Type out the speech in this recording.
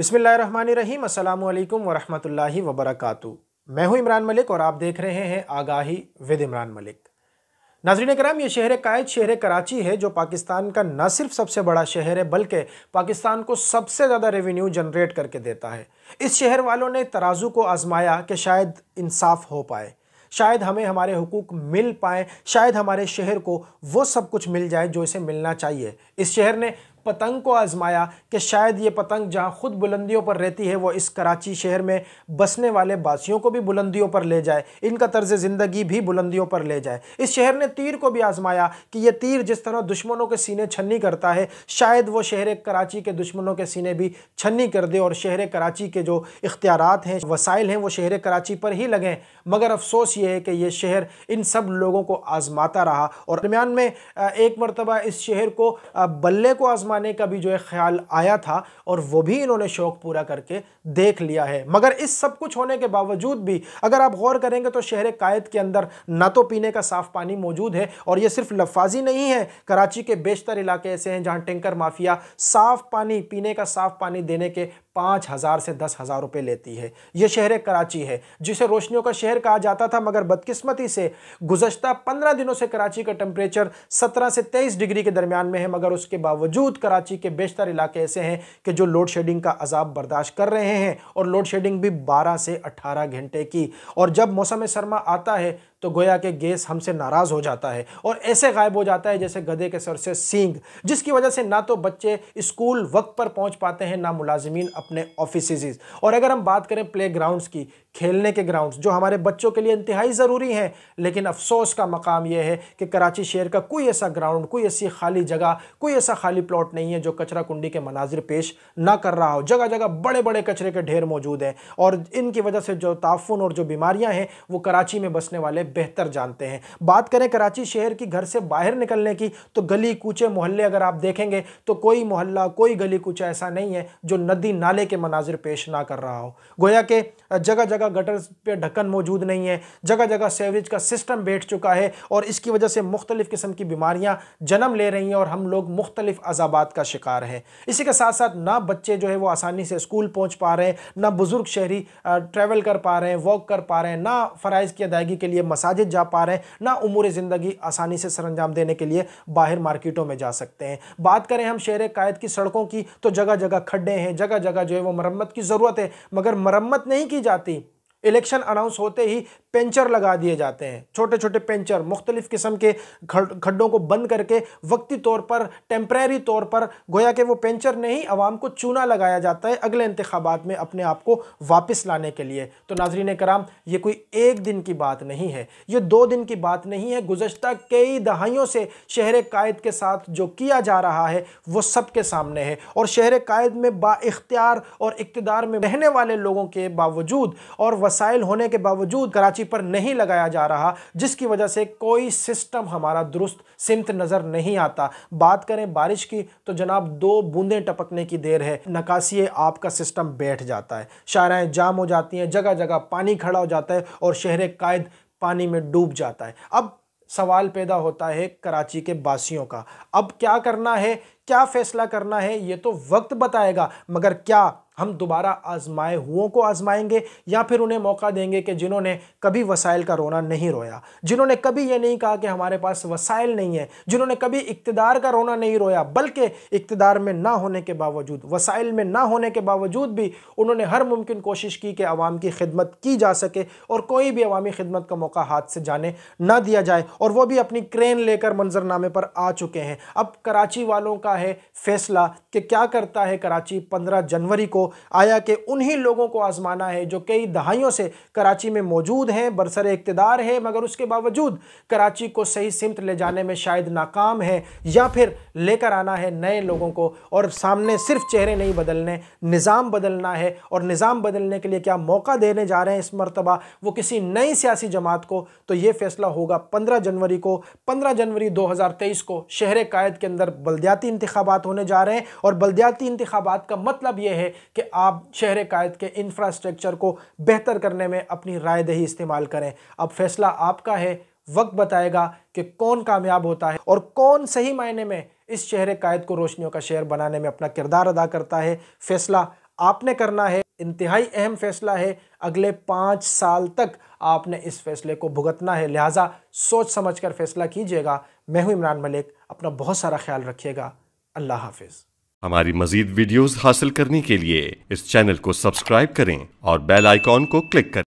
बिसमीम अल्लाम वरहमल वबरक मैं हूं इमरान मलिक और आप देख रहे हैं आगाही विद इमरान मलिक नाजरीन कराम ये शहर कायद शहर कराची है जो पाकिस्तान का न सिर्फ सबसे बड़ा शहर है बल्कि पाकिस्तान को सबसे ज़्यादा रेवेन्यू जनरेट करके देता है इस शहर वालों ने तराजू को आजमाया कि शायद इंसाफ हो पाए शायद हमें हमारे हकूक मिल पाएँ शायद हमारे शहर को वो सब कुछ मिल जाए जो इसे मिलना चाहिए इस शहर ने पतंग को आजमाया कि शायद ये पतंग जहाँ खुद बुलंदियों पर रहती है वो इस कराची शहर में बसने वाले बासियों को भी बुलंदियों पर ले जाए इनका तर्ज ज़िंदगी भी बुलंदियों पर ले जाए इस शहर ने तीर को भी आजमाया कि यह तीर जिस तरह दुश्मनों के सीने छन्नी करता है शायद वो शहर कराची के दुश्मनों के सीने भी छन्नी कर दे और शहर कराची के जो इख्तियारत हैं वसाइल हैं वो शहर कराची पर ही लगें मगर अफसोस ये है कि यह शहर इन सब लोगों को आज़माता रहा और दरमियान में एक मरतबा इस शहर को बल्ले को आजमा आजमाने का भी जो है ख्याल आया था और वो भी इन्होंने शौक पूरा करके देख लिया है मगर इस सब कुछ होने के बावजूद भी अगर आप गौर करेंगे तो शहर कायद के अंदर ना तो पीने का साफ़ पानी मौजूद है और ये सिर्फ लफाजी नहीं है कराची के बेशतर इलाके ऐसे हैं जहाँ टेंकर माफिया साफ़ पानी पीने का साफ़ पानी देने के पाँच हज़ार से दस हज़ार रुपये लेती है यह शहर कराची है जिसे रोशनियों का शहर कहा जाता था मगर बदकिस्मती से गुजशत पंद्रह दिनों से कराची का टेम्परेचर सत्रह से तेईस डिग्री के दरमियान में है मगर उसके बावजूद कराची के बेशतर इलाके ऐसे हैं कि जो लोड शेडिंग का अजाब बर्दाश्त कर रहे हैं और लोड शेडिंग भी 12 से 18 घंटे की और जब मौसम सरमा आता है तो गोया के गैस हमसे नाराज़ हो जाता है और ऐसे गायब हो जाता है जैसे गधे के सर से सींग जिसकी वजह से ना तो बच्चे स्कूल वक्त पर पहुंच पाते हैं ना मुलाजमीन अपने ऑफिस और अगर हम बात करें प्ले ग्राउंड्स की खेलने के ग्राउंड्स जो हमारे बच्चों के लिए इंतहाई ज़रूरी हैं लेकिन अफसोस का मकाम यह है कि कराची शहर का कोई ऐसा ग्राउंड कोई ऐसी खाली जगह कोई ऐसा खाली प्लॉट स्पॉट नहीं है जो कचरा कुंडी के मनाजिर पेश ना कर रहा हो जगह जगह बड़े बड़े कचरे के ढेर मौजूद हैं और इनकी वजह से जो ताफुन और जो बीमारियां हैं वो कराची में बसने वाले बेहतर जानते हैं बात करें कराची शहर की घर से बाहर निकलने की तो गली कूचे मोहल्ले अगर आप देखेंगे तो कोई मोहल्ला कोई गली कूचा ऐसा नहीं है जो नदी नाले के मनाजिर पेश ना कर रहा हो गोया के जगह जगह गटर पे ढक्कन मौजूद नहीं है जगह जगह सेवरेज का सिस्टम बैठ चुका है और इसकी वजह से मुख्तलिफ़ किस्म की बीमारियाँ जन्म ले रही हैं और हम लोग मुख्तलिफ़ अजाबात बात का शिकार है इसी के साथ साथ ना बच्चे जो है वो आसानी से स्कूल पहुंच पा रहे हैं ना बुज़ुर्ग शहरी ट्रैवल कर पा रहे हैं वॉक कर पा रहे हैं ना फ़राइज़ की अदायगी के लिए मसाजिद जा पा रहे हैं ना उमूर ज़िंदगी आसानी से सरंजाम देने के लिए बाहर मार्केटों में जा सकते हैं बात करें हम शहर कायद की सड़कों की तो जगह जगह खड्डे हैं जगह जगह जो है वो मरम्मत की ज़रूरत है मगर मरम्मत नहीं की जाती इलेक्शन अनाउंस होते ही पेंचर लगा दिए जाते हैं छोटे छोटे पेंचर मुख्तलिफ किस्म के खड्डों को बंद करके वक्ती तौर पर टेम्प्रेरी तौर पर गोया कि वो पेंचर नहीं आवाम को चूना लगाया जाता है अगले इंतबात में अपने आप को वापस लाने के लिए तो नाजरीन कराम ये कोई एक दिन की बात नहीं है ये दो दिन की बात नहीं है गुजशत कई दहाइयों से शहर कायद के साथ जो किया जा रहा है वो सब के सामने है और शहर कायद में बाख्तियार और इकतदार में रहने वाले लोगों के बावजूद और वसाइल होने के बावजूद कराची कराची पर नहीं लगाया जा रहा जिसकी वजह से कोई सिस्टम हमारा दुरुस्त सिमत नज़र नहीं आता बात करें बारिश की तो जनाब दो बूंदें टपकने की देर है नकासी आपका सिस्टम बैठ जाता है शाराएँ जाम हो जाती हैं जगह जगह पानी खड़ा हो जाता है और शहर कायद पानी में डूब जाता है अब सवाल पैदा होता है कराची के बासियों का अब क्या करना है क्या फैसला करना है ये तो वक्त बताएगा मगर क्या हम दोबारा आजमाए हुओं को आजमाएंगे या फिर उन्हें मौका देंगे कि जिन्होंने कभी वसाइल का रोना नहीं रोया जिन्होंने कभी ये नहीं कहा कि हमारे पास वसाइल नहीं है जिन्होंने कभी इकतदार का रोना नहीं रोया बल्कि इकतदार में ना होने के बावजूद वसाइल में ना होने के बावजूद भी उन्होंने हर मुमकिन कोशिश की कि आवाम की खिदमत की जा सके और कोई भी अवामी खिदमत का मौका हाथ से जाने ना दिया जाए और वह भी अपनी क्रेन लेकर मंजरनामे पर आ चुके हैं अब कराची वालों का है फैसला कि क्या करता है कराची 15 जनवरी को आया कि उन्हीं लोगों को आजमाना है जो कई दहाइयों से कराची में मौजूद हैं बरसर इकतदार है मगर उसके बावजूद कराची को सही सिमत ले जाने में शायद नाकाम है या फिर लेकर आना है नए लोगों को और सामने सिर्फ चेहरे नहीं बदलने निज़ाम बदलना है और निज़ाम बदलने के लिए क्या मौका देने जा रहे हैं इस मरतबा वो किसी नई सियासी जमात को तो ये फैसला होगा पंद्रह जनवरी को पंद्रह जनवरी दो को शहर कायद के अंदर बलद्याती इंतबात होने जा रहे हैं और बलदयाती इंतबात का मतलब यह है कि आप शहर कायद के इंफ्रास्ट्रक्चर को बेहतर करने में अपनी रायदही इस्तेमाल करें अब फैसला आपका है वक्त बताएगा कि कौन कामयाब होता है और कौन सही मायने में इस शहर कायद को रोशनियों का शहर बनाने में अपना किरदार अदा करता है फैसला आपने करना है इंतहाई अहम फैसला है अगले पाँच साल तक आपने इस फैसले को भुगतना है लिहाजा सोच समझ कर फैसला कीजिएगा मैं हूं इमरान मलिक अपना बहुत सारा ख्याल रखिएगा अल्लाह हाफिज़ हमारी मजीद वीडियोस हासिल करने के लिए इस चैनल को सब्सक्राइब करें और बेल आइकॉन को क्लिक करें